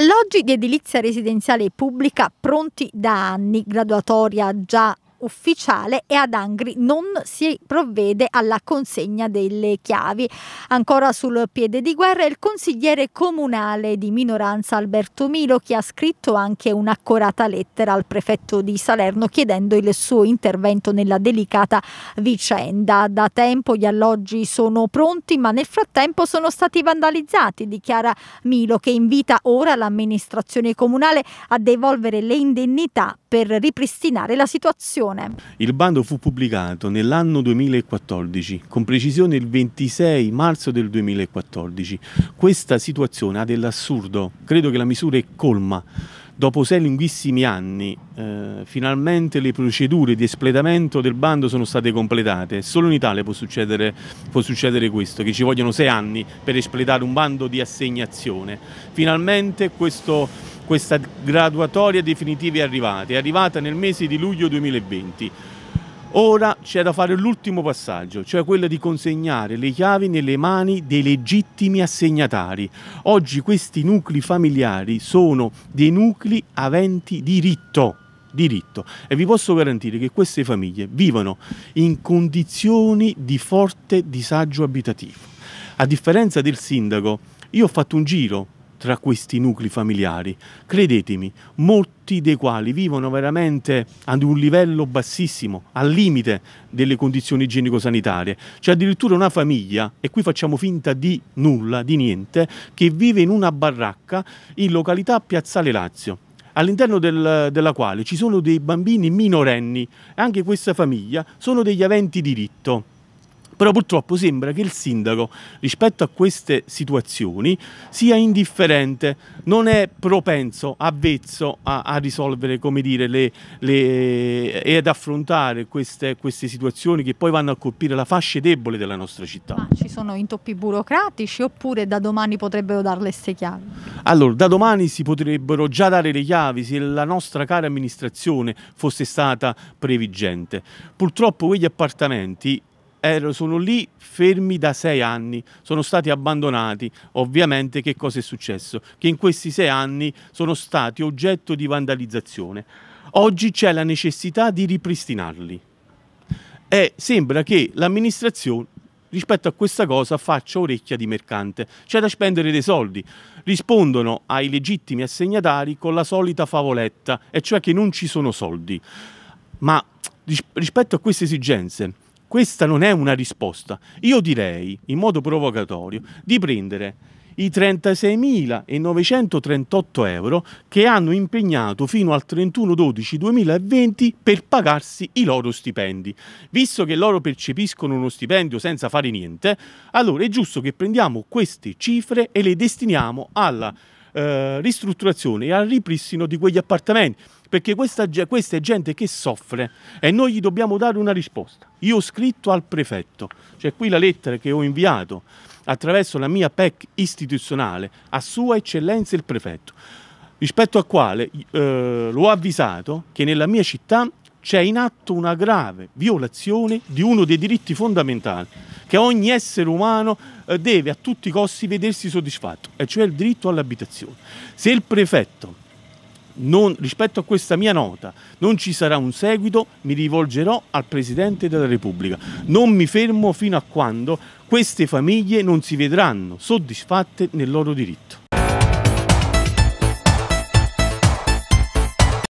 Alloggi di edilizia residenziale pubblica pronti da anni, graduatoria già ufficiale e ad Angri non si provvede alla consegna delle chiavi. Ancora sul piede di guerra il consigliere comunale di minoranza Alberto Milo che ha scritto anche un'accorata lettera al prefetto di Salerno chiedendo il suo intervento nella delicata vicenda. Da tempo gli alloggi sono pronti ma nel frattempo sono stati vandalizzati, dichiara Milo che invita ora l'amministrazione comunale a devolvere le indennità per ripristinare la situazione Leone. Il bando fu pubblicato nell'anno 2014, con precisione il 26 marzo del 2014. Questa situazione ha dell'assurdo, credo che la misura è colma. Dopo sei lunghissimi anni, eh, finalmente le procedure di espletamento del bando sono state completate. Solo in Italia può succedere, può succedere questo, che ci vogliono sei anni per espletare un bando di assegnazione. Finalmente questo questa graduatoria definitiva è arrivata, è arrivata nel mese di luglio 2020. Ora c'è da fare l'ultimo passaggio, cioè quello di consegnare le chiavi nelle mani dei legittimi assegnatari. Oggi questi nuclei familiari sono dei nuclei aventi diritto. Diritto. E vi posso garantire che queste famiglie vivono in condizioni di forte disagio abitativo. A differenza del sindaco, io ho fatto un giro tra questi nuclei familiari, credetemi, molti dei quali vivono veramente ad un livello bassissimo, al limite delle condizioni igienico-sanitarie. C'è addirittura una famiglia, e qui facciamo finta di nulla, di niente, che vive in una baracca in località Piazzale Lazio all'interno del, della quale ci sono dei bambini minorenni. Anche questa famiglia sono degli aventi diritto però purtroppo sembra che il sindaco rispetto a queste situazioni sia indifferente, non è propenso, avvezzo a, a risolvere come dire, le, le, eh, e ad affrontare queste, queste, situazioni che poi vanno a colpire la fascia debole della nostra città. Ma ci sono intoppi burocratici oppure da domani potrebbero darle queste chiavi? Allora, da domani si potrebbero già dare le chiavi se la nostra cara amministrazione fosse stata previgente. Purtroppo quegli appartamenti ero, sono lì fermi da sei anni, sono stati abbandonati. Ovviamente che cosa è successo? Che in questi sei anni sono stati oggetto di vandalizzazione. Oggi c'è la necessità di ripristinarli e sembra che l'amministrazione rispetto a questa cosa faccia orecchia di mercante, c'è da spendere dei soldi. Rispondono ai legittimi assegnatari con la solita favoletta, e cioè che non ci sono soldi. Ma rispetto a queste esigenze, questa non è una risposta. Io direi, in modo provocatorio, di prendere i 36.938 euro che hanno impegnato fino al 31-12-2020 per pagarsi i loro stipendi. Visto che loro percepiscono uno stipendio senza fare niente, allora è giusto che prendiamo queste cifre e le destiniamo alla eh, ristrutturazione e al ripristino di quegli appartamenti, perché questa, questa è gente che soffre e noi gli dobbiamo dare una risposta. Io ho scritto al prefetto, cioè qui la lettera che ho inviato attraverso la mia PEC istituzionale a Sua Eccellenza il prefetto, rispetto al quale eh, l'ho avvisato che nella mia città c'è in atto una grave violazione di uno dei diritti fondamentali che ogni essere umano eh, deve a tutti i costi vedersi soddisfatto, e cioè il diritto all'abitazione. Se il prefetto non, rispetto a questa mia nota non ci sarà un seguito, mi rivolgerò al Presidente della Repubblica. Non mi fermo fino a quando queste famiglie non si vedranno soddisfatte nel loro diritto.